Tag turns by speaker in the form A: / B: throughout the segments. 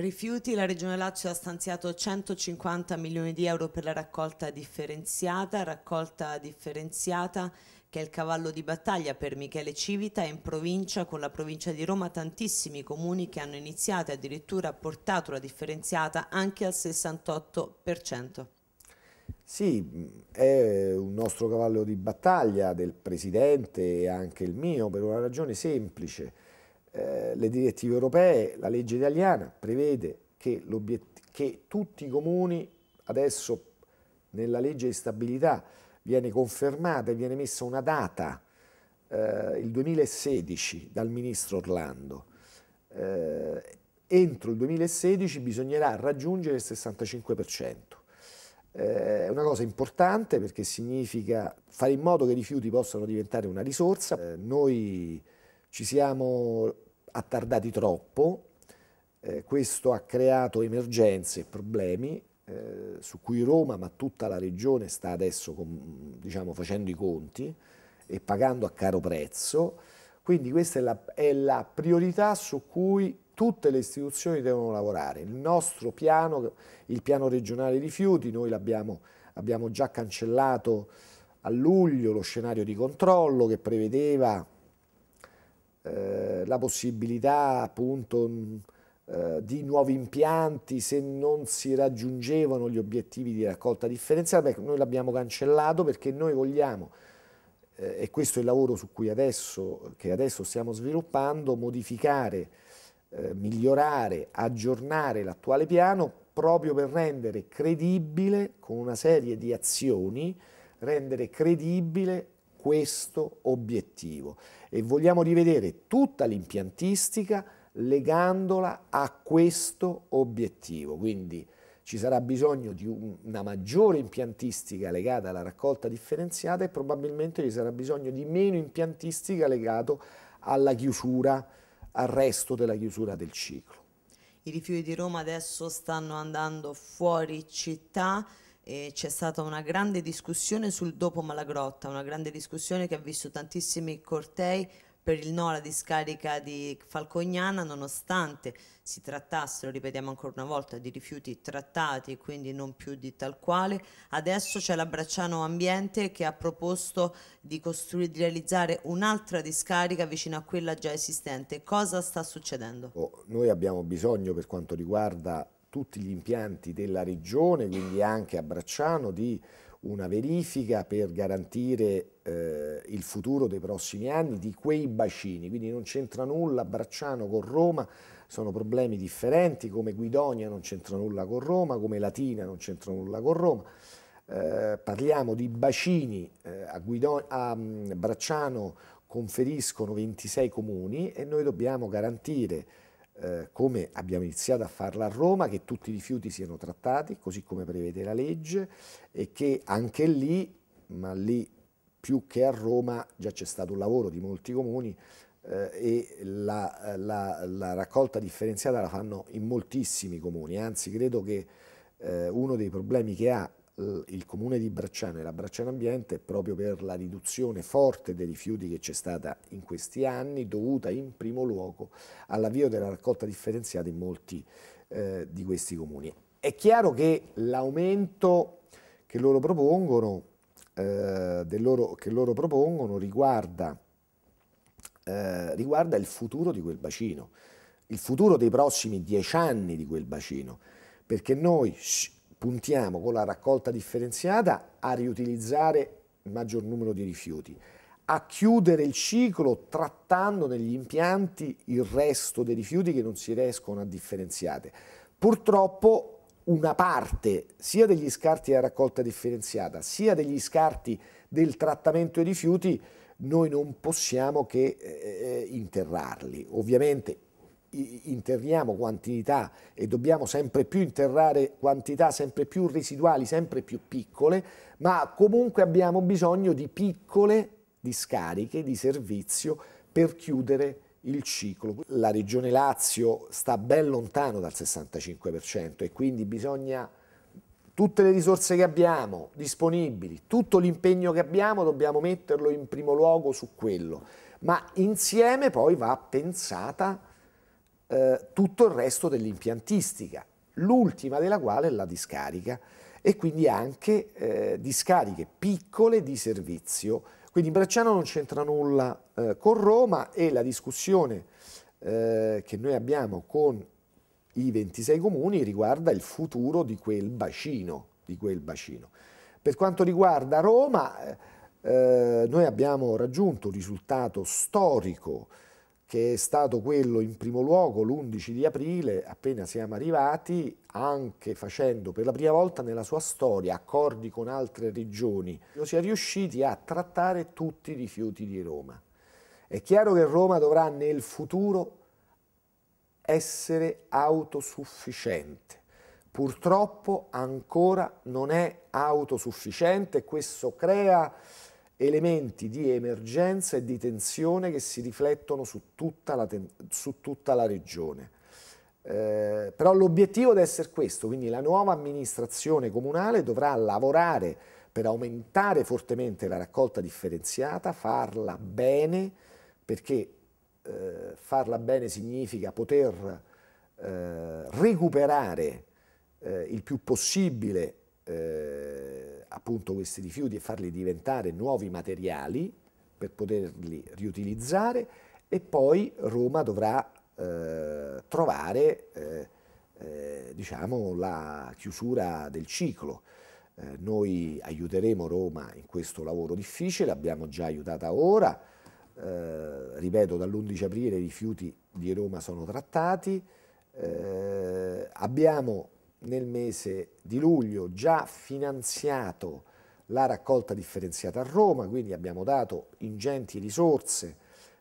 A: Rifiuti, la Regione Lazio ha stanziato 150 milioni di euro per la raccolta differenziata, raccolta differenziata che è il cavallo di battaglia per Michele Civita in provincia con la provincia di Roma tantissimi comuni che hanno iniziato e addirittura portato la differenziata anche al 68%.
B: Sì, è un nostro cavallo di battaglia del Presidente e anche il mio per una ragione semplice eh, le direttive europee, la legge italiana prevede che, che tutti i comuni, adesso nella legge di stabilità viene confermata e viene messa una data, eh, il 2016, dal ministro Orlando. Eh, entro il 2016 bisognerà raggiungere il 65%. Eh, è una cosa importante perché significa fare in modo che i rifiuti possano diventare una risorsa. Eh, noi ci siamo attardati troppo, eh, questo ha creato emergenze e problemi eh, su cui Roma, ma tutta la regione, sta adesso con, diciamo, facendo i conti e pagando a caro prezzo. Quindi questa è la, è la priorità su cui tutte le istituzioni devono lavorare. Il nostro piano, il piano regionale rifiuti, noi l'abbiamo abbiamo già cancellato a luglio lo scenario di controllo che prevedeva eh, la possibilità appunto mm, eh, di nuovi impianti se non si raggiungevano gli obiettivi di raccolta differenziata, beh, noi l'abbiamo cancellato perché noi vogliamo, eh, e questo è il lavoro su cui adesso, che adesso stiamo sviluppando, modificare, eh, migliorare, aggiornare l'attuale piano proprio per rendere credibile con una serie di azioni rendere credibile questo obiettivo e vogliamo rivedere tutta l'impiantistica legandola a questo obiettivo. Quindi ci sarà bisogno di una maggiore impiantistica legata alla raccolta differenziata e probabilmente ci sarà bisogno di meno impiantistica legata alla chiusura, al resto della chiusura del ciclo.
A: I rifiuti di Roma adesso stanno andando fuori città, e c'è stata una grande discussione sul dopo Malagrotta, una grande discussione che ha visto tantissimi cortei per il no alla discarica di Falcognana, nonostante si trattasse, lo ripetiamo ancora una volta, di rifiuti trattati, quindi non più di tal quale. Adesso c'è la Bracciano Ambiente che ha proposto di, di realizzare un'altra discarica vicino a quella già esistente. Cosa sta succedendo?
B: Oh, noi abbiamo bisogno, per quanto riguarda tutti gli impianti della regione, quindi anche a Bracciano, di una verifica per garantire eh, il futuro dei prossimi anni di quei bacini, quindi non c'entra nulla Bracciano con Roma, sono problemi differenti, come Guidonia non c'entra nulla con Roma, come Latina non c'entra nulla con Roma. Eh, parliamo di bacini, eh, a, Guido a mm, Bracciano conferiscono 26 comuni e noi dobbiamo garantire eh, come abbiamo iniziato a farla a Roma, che tutti i rifiuti siano trattati, così come prevede la legge, e che anche lì, ma lì più che a Roma, già c'è stato un lavoro di molti comuni eh, e la, la, la, raccolta differenziata la fanno in moltissimi comuni, anzi credo che eh, uno dei problemi che ha eh, il comune di Bracciano e la Bracciano Ambiente proprio per la riduzione forte dei rifiuti che c'è stata in questi anni, dovuta in primo luogo all'avvio della raccolta differenziata in molti eh, di questi comuni. È chiaro che l'aumento che, eh, che loro propongono, riguarda, eh, riguarda il futuro di quel bacino, il futuro dei prossimi dieci anni di quel bacino, perché noi puntiamo con la raccolta differenziata a riutilizzare il maggior numero di rifiuti, a chiudere il ciclo trattando negli impianti il resto dei rifiuti che non si riescono a differenziare. Purtroppo una parte sia degli scarti della raccolta differenziata sia degli scarti del trattamento dei rifiuti noi non possiamo che eh, eh interrarli. Ovviamente interniamo quantità e dobbiamo sempre più interrare quantità sempre più residuali, sempre più piccole, ma comunque abbiamo bisogno di piccole discariche di servizio per chiudere il ciclo. La regione Lazio sta ben lontano dal 65% e quindi bisogna tutte le risorse che abbiamo disponibili, tutto l'impegno che abbiamo dobbiamo metterlo in primo luogo su quello, ma insieme poi va pensata eh, tutto il resto dell'impiantistica, l'ultima della quale è la discarica e quindi anche eh, discariche piccole di servizio. Quindi Bracciano non c'entra nulla eh, con Roma e la discussione eh, che noi abbiamo con i 26 comuni riguarda il futuro di quel bacino. Di quel bacino. Per quanto riguarda Roma, eh, eh noi abbiamo raggiunto un risultato storico che è stato quello in primo luogo l'11 di aprile, appena siamo arrivati, anche facendo per la prima volta nella sua storia accordi con altre regioni, si è riusciti a trattare tutti i rifiuti di Roma. È chiaro che Roma dovrà nel futuro essere autosufficiente. Purtroppo ancora non è autosufficiente e questo crea elementi di emergenza e di tensione che si riflettono su tutta la, su tutta la regione. Eh, però l'obiettivo deve essere questo, quindi la nuova amministrazione comunale dovrà lavorare per aumentare fortemente la raccolta differenziata, farla bene, perché eh, farla bene significa poter eh, recuperare eh, il più possibile eh, appunto questi rifiuti e farli diventare nuovi materiali per poterli riutilizzare e poi Roma dovrà eh, trovare eh, eh diciamo, la chiusura del ciclo. Eh, noi aiuteremo Roma in questo lavoro difficile, abbiamo già aiutata ora, eh, ripeto dall'11 aprile i rifiuti di Roma sono trattati, abbiamo nel mese di luglio già finanziato la raccolta differenziata a Roma, quindi abbiamo dato ingenti risorse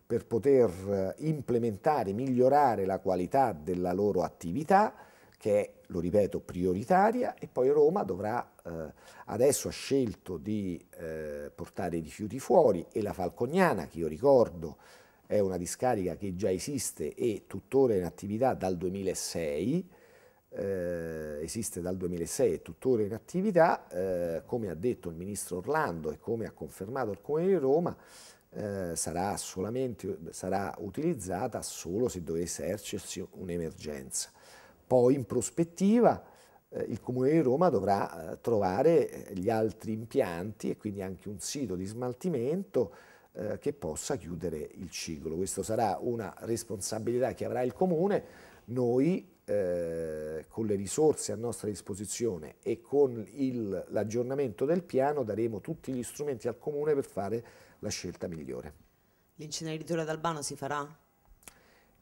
B: per poter eh, implementare, migliorare la qualità della loro attività, che è, lo ripeto, prioritaria, e poi Roma dovrà, eh, adesso ha scelto di eh, portare i rifiuti fuori e la Falcognana, che io ricordo è una discarica che già esiste e tuttora in attività dal 2006, eh, esiste dal 2006 e tuttora in attività, eh, come ha detto il ministro Orlando e come ha confermato il Comune di Roma, eh, sarà, sarà utilizzata solo se dovesse esserci un'emergenza. Poi in prospettiva eh, il Comune di Roma dovrà eh, trovare eh, gli altri impianti e quindi anche un sito di smaltimento che possa chiudere il ciclo. Questa sarà una responsabilità che avrà il Comune. Noi eh, con le risorse a nostra disposizione e con l'aggiornamento del piano daremo tutti gli strumenti al Comune per fare la scelta migliore.
A: L'inceneritore ad Albano si farà?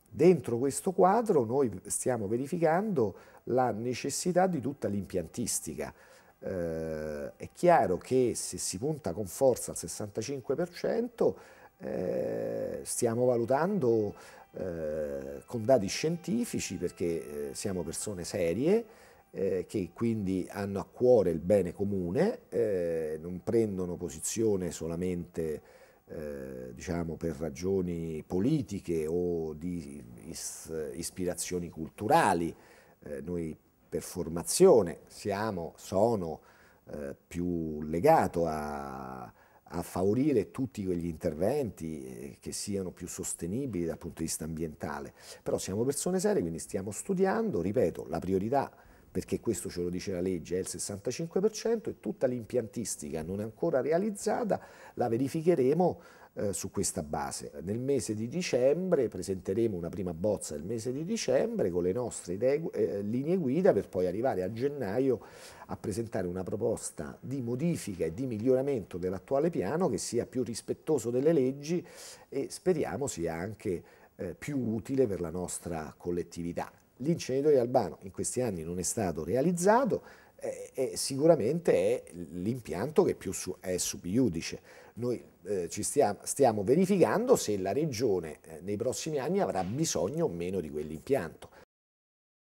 B: Dentro questo quadro noi stiamo verificando la necessità di tutta l'impiantistica. Eh, è chiaro che se si punta con forza al 65% eh, stiamo valutando eh, con dati scientifici perché eh, siamo persone serie eh, che quindi hanno a cuore il bene comune, eh, non prendono posizione solamente diciamo, per ragioni politiche o di is ispirazioni culturali, noi per formazione siamo, sono più legato a a favorire tutti quegli interventi eh, che siano più sostenibili dal punto di vista ambientale. Però siamo persone serie, quindi stiamo studiando, ripeto, la priorità perché questo ce lo dice la legge, è il 65% e tutta l'impiantistica non ancora realizzata la verificheremo eh, su questa base. Nel mese di dicembre presenteremo una prima bozza del mese di dicembre con le nostre idee, eh, linee guida per poi arrivare a gennaio a presentare una proposta di modifica e di miglioramento dell'attuale piano che sia più rispettoso delle leggi e speriamo sia anche eh, più utile per la nostra collettività. L'inceneritore albano in questi anni non è stato realizzato, è, è sicuramente è l'impianto che più su, è subiudice. Noi eh, ci stiamo, stiamo, verificando se la Regione eh, nei prossimi anni avrà bisogno o meno di quell'impianto.